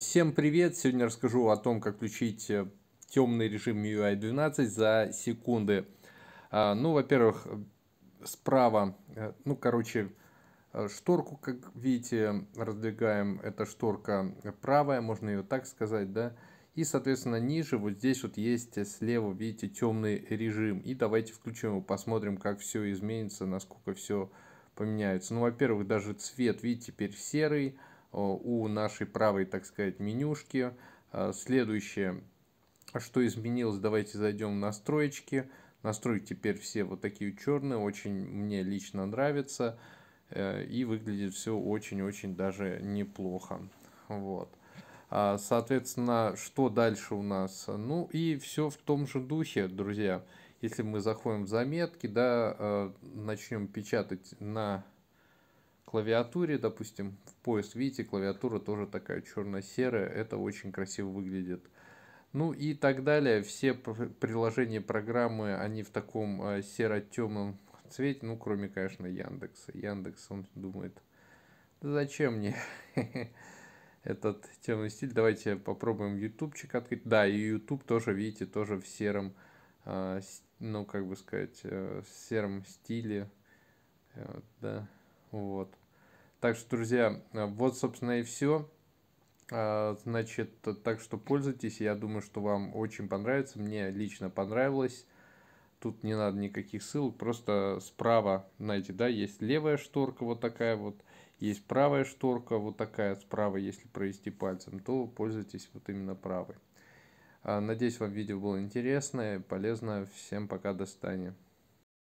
Всем привет! Сегодня расскажу о том, как включить э, темный режим MIUI 12 за секунды. А, ну, во-первых, э, справа, э, ну, короче, шторку, как видите, раздвигаем. Это шторка правая, можно ее так сказать, да. И, соответственно, ниже вот здесь вот есть слева, видите, темный режим. И давайте включим его, посмотрим, как все изменится, насколько все поменяется. Ну, во-первых, даже цвет, видите, теперь серый Э, у нашей правой, так сказать, менюшки. Э, следующее, что изменилось, давайте зайдем в настройки. Настройки теперь все вот такие черные, очень мне лично нравится. Э, и выглядит все очень-очень даже неплохо. Вот. А, соответственно, что дальше у нас? Ну и все в том же духе, друзья. Если мы заходим в заметки, да, начнем печатать на клавиатуре, допустим, в поиск, видите, клавиатура тоже такая черно-серая, это очень красиво выглядит. Ну и так далее, все приложения, программы, они в таком э, серо-темном цвете, ну кроме, конечно, Яндекса. Яндекс, он думает, да зачем мне этот темный стиль, давайте попробуем ютубчик открыть. Да, и ютуб тоже, видите, тоже в сером, э, ну как бы сказать, э, в сером стиле, да, вот. Так что, друзья, э, вот, собственно, и все. А, значит, так что пользуйтесь. Я думаю, что вам очень понравится. Мне лично понравилось. Тут не надо никаких ссылок. Просто справа, знаете, да, есть левая шторка вот такая вот. Есть правая шторка вот такая справа, если провести пальцем, то пользуйтесь вот именно правой. А, надеюсь, вам видео было интересное, полезно, Всем пока, до свидания.